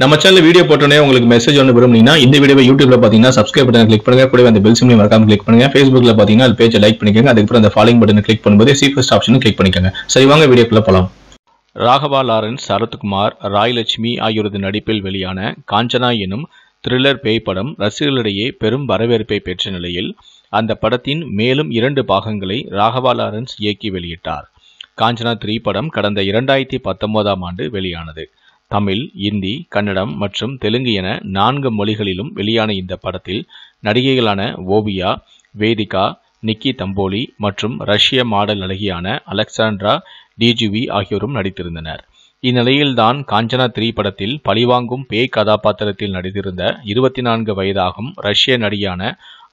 நம்ம channel video போட்டோன்னே உங்களுக்கு மெசேஜ் ஒன்று விரும்புனீங்கன்னா இந்த வீடியோ யூடியூப்ல பார்த்தீங்கன்னா சப்ஸ்கிரைப் பட்டன் கிளிக் பண்ணுங்க கூட அந்த பெல் சிம்லையும் மறக்காம கிளிக் பண்ணுங்க ஃபேஸ்புக்ல பார்த்தீங்கன்னா அது பேஜை லைக் பண்ணிக்கோங்க அதுக்கப்புறம் அந்த ஃபாலோயிங் பட்டன் கிளிக் பண்ணும்போது சீஃபஸ்ட் ஆப்ஷன் கிளிக் பண்ணிக்கோங்க சரி வாங்க வீடியோக்குள்ள போகலாம் ராகவா லாரன்ஸ் சரத்குமார் லட்சுமி ஆகியோரது நடிப்பில் வெளியான காஞ்சனா எனும் த்ரில்லர் பேய் படம் ரசிகர்களிடையே பெரும் வரவேற்பை பெற்ற நிலையில் அந்த படத்தின் மேலும் இரண்டு பாகங்களை ராகவா லாரன்ஸ் இயக்கி வெளியிட்டார் காஞ்சனா த்ரீ படம் கடந்த இரண்டாயிரத்தி பத்தொன்பதாம் ஆண்டு வெளியானது தமிழ் இந்தி கன்னடம் மற்றும் தெலுங்கு என நான்கு மொழிகளிலும் வெளியான இந்த படத்தில் நடிகைகளான ஓவியா வேதிகா நிக்கி தம்போலி மற்றும் ரஷ்ய மாடல் அழகியான அலெக்சாண்ட்ரா டிஜுவி ஆகியோரும் நடித்திருந்தனர் இந்நிலையில்தான் காஞ்சனா த்ரீ படத்தில் பழிவாங்கும் பேய் கதாபாத்திரத்தில் நடித்திருந்த இருபத்தி நான்கு வயதாகும் ரஷ்ய நடிகையான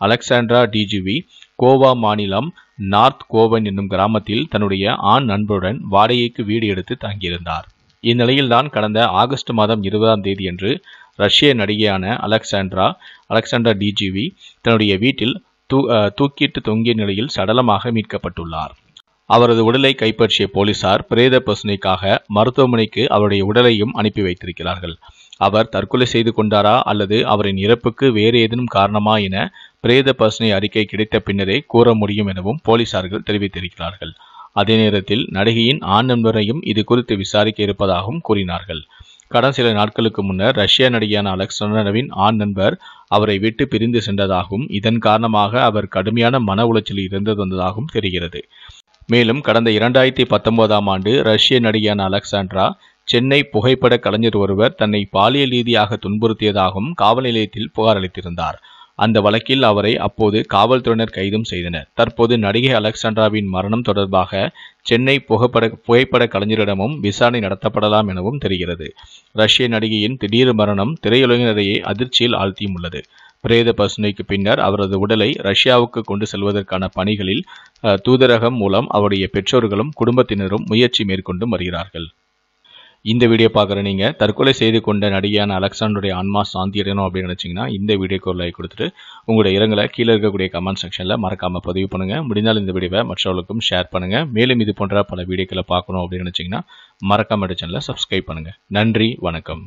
அலெக்சாண்ட்ரா டிஜுவி கோவா மாநிலம் நார்த் கோவன் என்னும் கிராமத்தில் தன்னுடைய ஆண் நண்பருடன் வாடகைக்கு வீடு எடுத்து தங்கியிருந்தார் இந்நிலையில்தான் கடந்த ஆகஸ்ட் மாதம் இருபதாம் தேதி அன்று ரஷ்ய நடிகையான அலெக்சாண்ட்ரா அலெக்சாண்டர் டிஜிவி தன்னுடைய வீட்டில் தூ தூக்கிட்டு தொங்கிய நிலையில் சடலமாக மீட்கப்பட்டுள்ளார் அவரது உடலை கைப்பற்றிய போலீசார் பிரேத பசுனைக்காக மருத்துவமனைக்கு அவருடைய உடலையும் அனுப்பி வைத்திருக்கிறார்கள் அவர் தற்கொலை செய்து கொண்டாரா அல்லது அவரின் இறப்புக்கு வேறு ஏதேனும் காரணமா என பிரேத பசுனை அறிக்கை கிடைத்த பின்னரே கூற முடியும் எனவும் போலீசார்கள் தெரிவித்திருக்கிறார்கள் அதே நேரத்தில் நடிகையின் ஆண் நண்பரையும் இது குறித்து விசாரிக்க இருப்பதாகவும் கூறினார்கள் கடந்த சில நாட்களுக்கு முன்னர் ரஷ்ய நடிகையான அலெக்சாண்டரவின் ஆண் நண்பர் அவரை விட்டு பிரிந்து சென்றதாகவும் இதன் காரணமாக அவர் கடுமையான மன உளைச்சலில் இருந்து வந்ததாகவும் தெரிகிறது மேலும் கடந்த இரண்டாயிரத்தி பத்தொன்பதாம் ஆண்டு ரஷ்ய நடிகையான அலெக்சாண்ட்ரா சென்னை புகைப்பட கலைஞர் ஒருவர் தன்னை பாலியல் ரீதியாக துன்புறுத்தியதாகவும் காவல் நிலையத்தில் புகார் அளித்திருந்தார் அந்த வழக்கில் அவரை அப்போது காவல்துறையினர் கைதும் செய்தனர் தற்போது நடிகை அலெக்சாண்ட்ராவின் மரணம் தொடர்பாக சென்னை புகைப்பட புகைப்பட கலைஞரிடமும் விசாரணை நடத்தப்படலாம் எனவும் தெரிகிறது ரஷ்ய நடிகையின் திடீர் மரணம் திரையுலகினரையே அதிர்ச்சியில் ஆழ்த்தியுள்ளது பிரேத பசுனைக்கு பின்னர் அவரது உடலை ரஷ்யாவுக்கு கொண்டு செல்வதற்கான பணிகளில் தூதரகம் மூலம் அவருடைய பெற்றோர்களும் குடும்பத்தினரும் முயற்சி மேற்கொண்டு வருகிறார்கள் இந்த வீடியோ பார்க்குற நீங்கள் தற்கொலை செய்து கொண்ட நடிகையான அலெக்சாண்டருடைய ஆன்மா சாந்தியடையணும் அப்படின்னு நினச்சிங்கன்னா இந்த வீடியோக்கு ஒரு லைக் கொடுத்துட்டு உங்களுடைய இரங்கலை கீழே இருக்கக்கூடிய கமெண்ட் செக்ஷனில் மறக்காமல் பதிவு பண்ணுங்கள் முடிந்தால் இந்த வீடியோவை மற்றவர்களுக்கும் ஷேர் பண்ணுங்கள் மேலும் இது போன்ற பல வீடியோக்களை பார்க்கணும் அப்படின்னு நினச்சிங்கன்னா மறக்காமல் சேனலை சப்ஸ்கிரைப் பண்ணுங்கள் நன்றி வணக்கம்